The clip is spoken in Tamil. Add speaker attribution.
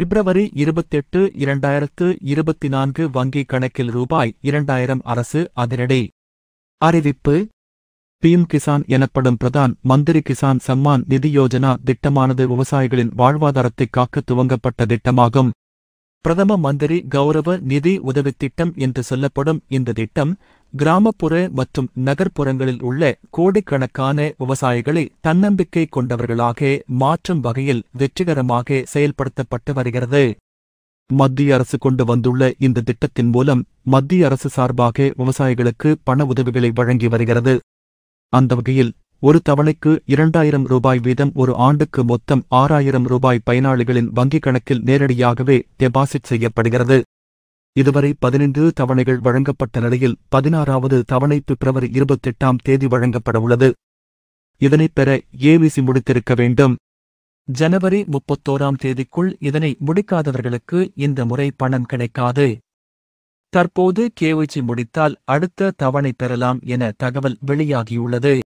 Speaker 1: பிப்ரவரி இருபத்தெட்டு இரண்டாயிரத்து இருபத்தி நான்கு வங்கிக் கணக்கில் ரூபாய் இரண்டாயிரம் அரசு அதிரடி அறிவிப்பு பிஎம் கிசான் எனப்படும் பிரதான் மந்திரி கிசான் சம்மான் நிதி யோஜனா திட்டமானது விவசாயிகளின் வாழ்வாதாரத்தை காக்க துவங்கப்பட்ட திட்டமாகும் பிரதம மந்திரி கௌரவ நிதி உதவி திட்டம் என்று சொல்லப்படும் இந்த திட்டம் கிராமப்புற மற்றும் நகர்ப்புறங்களில் உள்ள கோடிக்கணக்கான விவசாயிகளை தன்னம்பிக்கை கொண்டவர்களாக மாற்றும் வகையில் வெற்றிகரமாக செயல்படுத்தப்பட்டு வருகிறது மத்திய அரசு கொண்டு வந்துள்ள இந்த திட்டத்தின் மூலம் மத்திய அரசு சார்பாக விவசாயிகளுக்கு பண உதவிகளை வழங்கி வருகிறது அந்த வகையில் ஒரு தவணைக்கு இரண்டாயிரம் ரூபாய் வீதம் ஒரு ஆண்டுக்கு மொத்தம் ஆறாயிரம் ரூபாய் பயனாளிகளின் வங்கிக் கணக்கில் நேரடியாகவே டெபாசிட் செய்யப்படுகிறது இதுவரை பதினைந்து தவணைகள் வழங்கப்பட்ட நிலையில் பதினாறாவது தவணை பிப்ரவரி இருபத்தெட்டாம் தேதி வழங்கப்படவுள்ளது இதனை பெற ஏவிசி முடித்திருக்க வேண்டும் ஜனவரி முப்பத்தோராம் தேதிக்குள் இதனை முடிக்காதவர்களுக்கு இந்த முறை பணம் கிடைக்காது தற்போது கேவிசி முடித்தால் அடுத்த தவணை பெறலாம் என தகவல் வெளியாகியுள்ளது